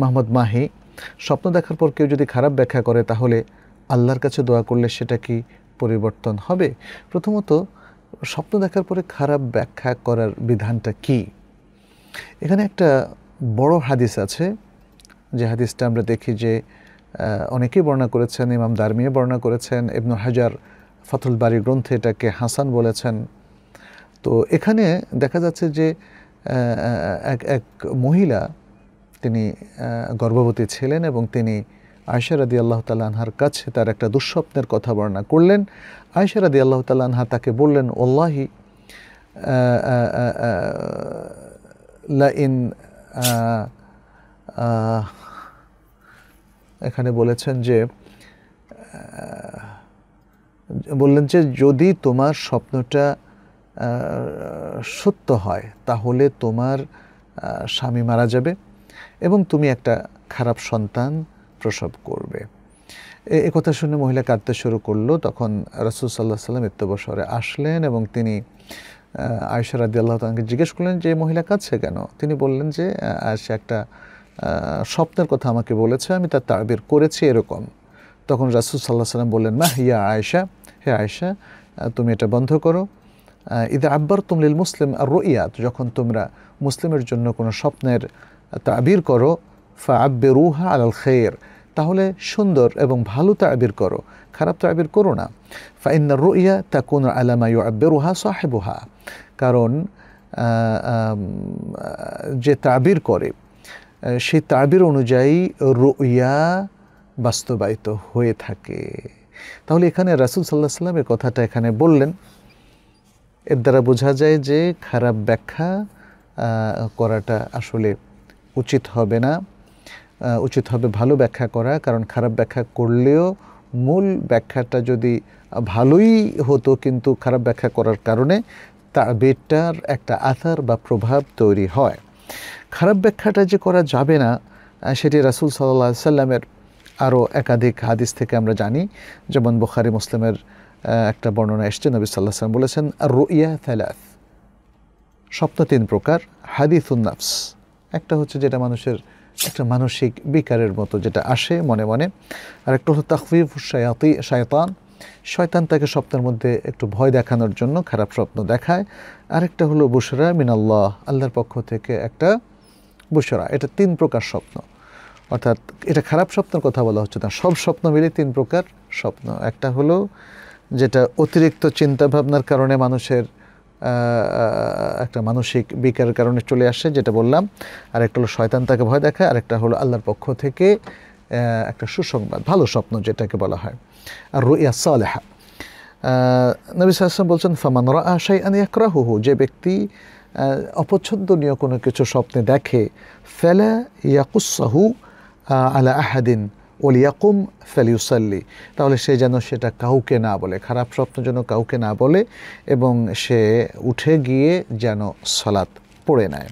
মোহাম্মদ মাহি স্বপ্ন দেখার পর কেউ যদি খারাপ ব্যাখ্যা করে তাহলে আল্লাহর কাছে দোয়া করলে সেটা কি পরিবর্তন হবে প্রথমত স্বপ্ন দেখার পরে খারাপ ব্যাখ্যা করার বিধানটা কি এখানে একটা বড় হাদিস আছে যে হাদিসটা আমরা দেখি যে অনেকেই বর্ণনা করেছেন ইমাম দারমিয়ে বর্ণনা করেছেন ইবনু হাজার ফাতুল বাড়ি গ্রন্থে এটাকে হাসান বলেছেন তো এখানে দেখা যাচ্ছে যে এক এক মহিলা তিনি গর্ভবতী ছিলেন এবং তিনি আয়সা রাদি আল্লাহ তাল্লাহার কাছে তার একটা দুঃস্বপ্নের কথা বর্ণনা করলেন আয়সা রাদি আল্লাহ তাল্লাহা তাকে বললেন ওল্লাহি লাইন এখানে বলেছেন যে বললেন যে যদি তোমার স্বপ্নটা সত্য হয় তাহলে তোমার স্বামী মারা যাবে এবং তুমি একটা খারাপ সন্তান প্রসব করবে এ কথা শুনে মহিলা কাঁদতে শুরু করলো তখন রাসুল সাল্লাহ সাল্লাম ইত্যবসরে আসলেন এবং তিনি আয়সা রাদি আল্লাহ তাকে জিজ্ঞেস করলেন যে মহিলা কাঁদছে কেন তিনি বললেন যে সে একটা স্বপ্নের কথা আমাকে বলেছে আমি তার তাবির করেছি এরকম তখন রাসুল সাল্লাহ সাল্লাম বললেন মা হিয়া আয়সা হে আয়সা তুমি এটা বন্ধ করো ঈদে আব্বার তুমলিল মুসলিম আর রইয়াত যখন তোমরা মুসলিমের জন্য কোনো স্বপ্নের তাবির করো ফা আব্বে রুহা আলাল খের তাহলে সুন্দর এবং ভালো তাবির করো খারাপ তাবির করো না ফাইন্নার রুইয়া তা কোন আলামায়ু আব্বে রুহা সাহেবুহা কারণ যে তাবির করে সেই তাবির অনুযায়ী রুইয়া বাস্তবায়িত হয়ে থাকে তাহলে এখানে রাসুল সাল্লাহ সাল্লামের কথাটা এখানে বললেন এর দ্বারা বোঝা যায় যে খারাপ ব্যাখ্যা করাটা আসলে উচিত হবে না উচিত হবে ভালো ব্যাখ্যা করা কারণ খারাপ ব্যাখ্যা করলেও মূল ব্যাখ্যাটা যদি ভালোই হতো কিন্তু খারাপ ব্যাখ্যা করার কারণে তার বেটার একটা আথার বা প্রভাব তৈরি হয় খারাপ ব্যাখ্যাটা যে করা যাবে না সেটি রাসুল সাল্লাহ সাল্লামের আরও একাধিক হাদিস থেকে আমরা জানি যেমন বুখারি মুসলিমের একটা বর্ণনা এসছে নবী সাল্লাহ সাল্লাম বলেছেন রুইয়া থ্যালাথ স্বপ্ন তিন প্রকার হাদিস উন্নাফস একটা হচ্ছে যেটা মানুষের একটা মানসিক বিকারের মতো যেটা আসে মনে মনে আর একটা হলো তাকফিফ শায়াতি শায়তান শয়তান তাকে স্বপ্নের মধ্যে একটু ভয় দেখানোর জন্য খারাপ স্বপ্ন দেখায় আরেকটা হলো বুসরা মিনাল্লাহ আল্লাহর পক্ষ থেকে একটা বুসরা এটা তিন প্রকার স্বপ্ন অর্থাৎ এটা খারাপ স্বপ্নের কথা বলা হচ্ছে না সব স্বপ্ন মিলে তিন প্রকার স্বপ্ন একটা হলো যেটা অতিরিক্ত চিন্তা ভাবনার কারণে মানুষের একটা মানসিক বিকারের কারণে চলে আসে যেটা বললাম আর একটা হলো শয়তান তাকে ভয় দেখায় আর একটা হলো আল্লাহর পক্ষ থেকে একটা সুসংবাদ ভালো স্বপ্ন যেটাকে বলা হয় আর রুইয়া সালেহা নবী সাল্লাম বলছেন ফামান র আশাই আনি একরাহুহু যে ব্যক্তি অপছন্দনীয় কোনো কিছু স্বপ্নে দেখে ফেলা ইয়াকুসাহু আলা আহাদিন ওলিয়াকুম ফেলিউসাল্লি তাহলে সে যেন সেটা কাউকে না বলে খারাপ স্বপ্ন যেন কাউকে না বলে এবং সে উঠে গিয়ে যেন সলাৎ পড়ে নেয়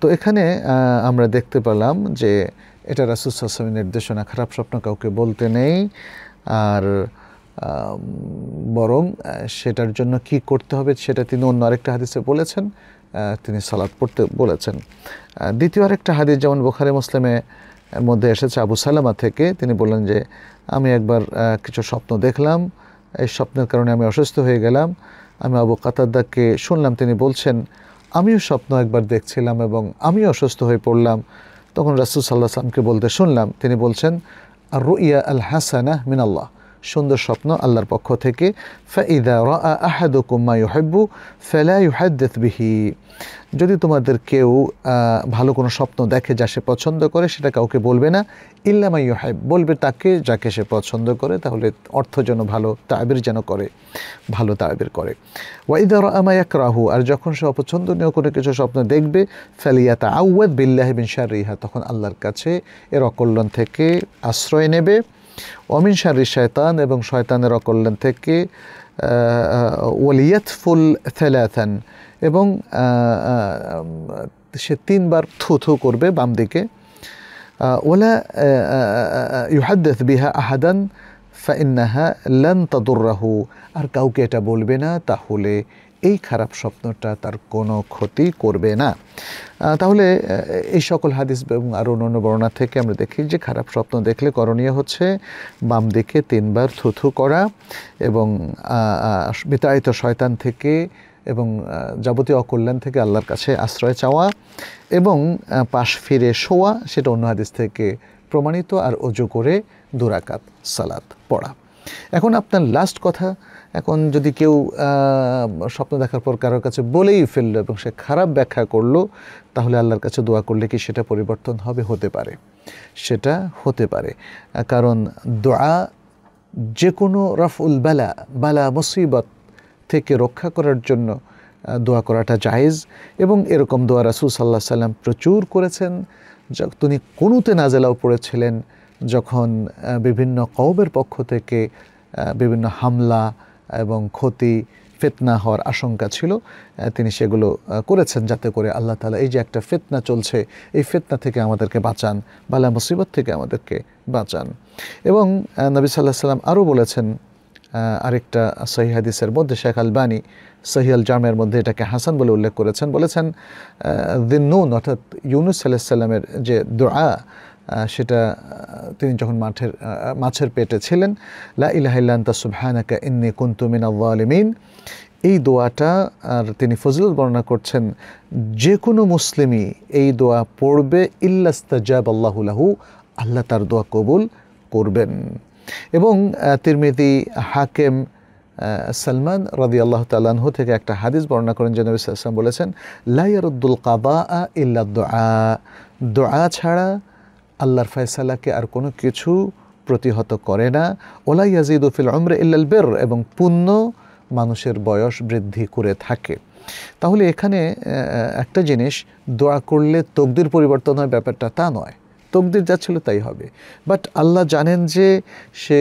তো এখানে আমরা দেখতে পেলাম যে এটা রাসুসাসমের নির্দেশনা খারাপ স্বপ্ন কাউকে বলতে নেই আর বরং সেটার জন্য কি করতে হবে সেটা তিনি অন্য আরেকটা হাদিসে বলেছেন তিনি সালাদ পড়তে বলেছেন দ্বিতীয় আরেকটা হাদিস যেমন বোখারে মুসলিমে মধ্যে এসেছে আবু সালামা থেকে তিনি বললেন যে আমি একবার কিছু স্বপ্ন দেখলাম এই স্বপ্নের কারণে আমি অসুস্থ হয়ে গেলাম আমি আবু কাতাদ্দাকে শুনলাম তিনি বলছেন আমিও স্বপ্ন একবার দেখছিলাম এবং আমি অসুস্থ হয়ে পড়লাম তখন রাসুল সাল্লাহ সালামকে বলতে শুনলাম তিনি বলছেন আর রুইয়া আল হাসানা মিনাল্লাহ সুন্দর স্বপ্ন আল্লাহর পক্ষ থেকে বিহি যদি তোমাদের কেউ ভালো কোনো স্বপ্ন দেখে যা সে পছন্দ করে সেটা কাউকে বলবে না ইল্লামা ইউহাইব বলবে তাকে যাকে সে পছন্দ করে তাহলে অর্থ যেন ভালো তাবির যেন করে ভালো তাবির করে ওয়াইদার আমা এক রাহু আর যখন সে অপছন্দনীয় কোনো কিছু স্বপ্ন দেখবে ফেলিয়া তা আউয়াদ বিল্লাহ বিন রিহা তখন আল্লাহর কাছে এর অকল্যাণ থেকে আশ্রয় নেবে অমিন শারি শয়তান এবং শয়তানের অকল্যাণ থেকে ওয়ালিয়াতফুল থেলাথান এবং সে তিনবার থুথু করবে বাম দিকে ওলা ইহাদ্দেথ বিহা আহাদান ফাইন্নাহা তদুর রাহু আর কাউকে এটা বলবে না তাহলে এই খারাপ স্বপ্নটা তার কোনো ক্ষতি করবে না তাহলে এই সকল হাদিস এবং আরও অন্যান্য বর্ণনা থেকে আমরা দেখি যে খারাপ স্বপ্ন দেখলে করণীয় হচ্ছে বাম দিকে তিনবার থুথু করা এবং বিতাড়িত শয়তান থেকে এবং যাবতীয় অকল্যাণ থেকে আল্লাহর কাছে আশ্রয় চাওয়া এবং পাশ ফিরে শোয়া সেটা অন্য হাদিস থেকে প্রমাণিত আর অজু করে দুরাকাত সালাত পড়া এখন আপনার লাস্ট কথা এখন যদি কেউ স্বপ্ন দেখার পর কারোর কাছে বলেই ফেললো এবং সে খারাপ ব্যাখ্যা করলো তাহলে আল্লাহর কাছে দোয়া করলে কি সেটা পরিবর্তন হবে হতে পারে সেটা হতে পারে কারণ দোয়া যে কোনো রফউল বালা বালা মুসিবত থেকে রক্ষা করার জন্য দোয়া করাটা জায়েজ এবং এরকম দোয়া রাসুল সাল্লাহ সাল্লাম প্রচুর করেছেন তিনি কোনোতে নাজেলাও পড়েছিলেন যখন বিভিন্ন কৌবের পক্ষ থেকে বিভিন্ন হামলা এবং ক্ষতি ফেতনা হওয়ার আশঙ্কা ছিল তিনি সেগুলো করেছেন যাতে করে আল্লাহ তালা এই যে একটা ফেতনা চলছে এই ফেতনা থেকে আমাদেরকে বাঁচান বালা মুসিবত থেকে আমাদেরকে বাঁচান এবং নবী সাল্লাহ সাল্লাম আরও বলেছেন আরেকটা সহি হাদিসের মধ্যে শেখ আলবানী সহি আল জামের মধ্যে এটাকে হাসান বলে উল্লেখ করেছেন বলেছেন নুন অর্থাৎ ইউনুস সাল্লামের যে দোয়া সেটা তিনি যখন মাঠের মাছের পেটে ছিলেন লা ইলাহাইল্লান্তা সুবহানাকা ইন্নি কুন্তু মিনাল্লালিমিন এই দোয়াটা আর তিনি ফজিলত বর্ণনা করছেন যে কোনো মুসলিমই এই দোয়া পড়বে ইল্লাস্তাজাব আল্লাহুলাহু আল্লাহ তার দোয়া কবুল করবেন এবং তিরমিদি হাকেম সালমান রাদি আল্লাহ তালাহু থেকে একটা হাদিস বর্ণনা করেন যে সাল্লাম বলেছেন লাইয়ারুদ্দুল কাবা ইল্লা দোয়া দোয়া ছাড়া আল্লাহর ফয়সালাকে আর কোনো কিছু প্রতিহত করে না ওলাই ইয়াজিদুফিল অমরে ইল্লাল বের এবং পুণ্য মানুষের বয়স বৃদ্ধি করে থাকে তাহলে এখানে একটা জিনিস দোয়া করলে তকদির পরিবর্তন হয় ব্যাপারটা তা নয় তকদির যা ছিল তাই হবে বাট আল্লাহ জানেন যে সে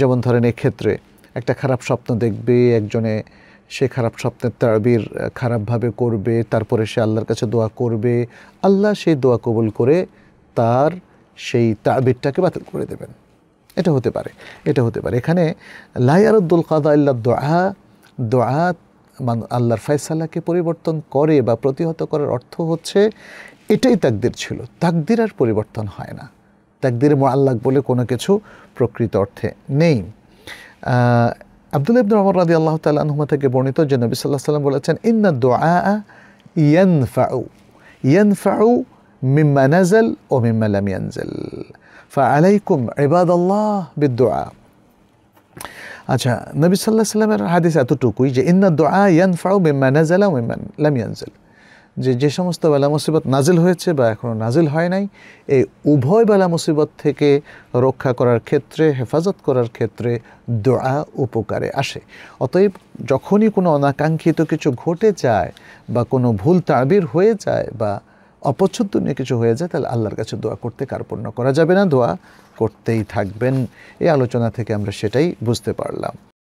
যেমন ধরেন ক্ষেত্রে একটা খারাপ স্বপ্ন দেখবে একজনে সে খারাপ স্বপ্নের তাবির খারাপভাবে করবে তারপরে সে আল্লাহর কাছে দোয়া করবে আল্লাহ সেই দোয়া কবুল করে তার সেই তাবিরটাকে বাতিল করে দেবেন এটা হতে পারে এটা হতে পারে এখানে লাইয়ারুদ্দুল কাদা ইল্লা দোয়া দোয়া মান আল্লাহর ফয়সালাকে পরিবর্তন করে বা প্রতিহত করার অর্থ হচ্ছে এটাই তাকদির ছিল তাকদির আর পরিবর্তন হয় না তাকদির আল্লাহ বলে কোনো কিছু প্রকৃত অর্থে নেই আবদুল ইবদুল রহমান রাদি আল্লাহ তালুমা থেকে বর্ণিত যে নবী সাল্লাহ সাল্লাম বলেছেন ইন্না দোয়া ইয়ান ফাউ ইয়ান ফাউ মিম্মা নাজল ও মিম্মা লাম ইয়ানজল ফালাইকুম এবাদ আল্লাহ বিদ্দোয়া আচ্ছা নবী সাল্লাহ সাল্লামের হাদিস এতটুকুই যে ইন্না দোয়া ইয়ান ফাউ মিম্মা নাজাল ও মিম্মা লামিয়াঞ্জেল যে যে সমস্ত বেলা মুসিবত নাজিল হয়েছে বা এখনও নাজিল হয় নাই এই উভয় বেলা মুসিবত থেকে রক্ষা করার ক্ষেত্রে হেফাজত করার ক্ষেত্রে দোয়া উপকারে আসে অতএব যখনই কোনো অনাকাঙ্ক্ষিত কিছু ঘটে যায় বা কোনো ভুল তাবির হয়ে যায় বা অপছন্দ নিয়ে কিছু হয়ে যায় তাহলে আল্লাহর কাছে দোয়া করতে কার্পণ্য করা যাবে না দোয়া করতেই থাকবেন এই আলোচনা থেকে আমরা সেটাই বুঝতে পারলাম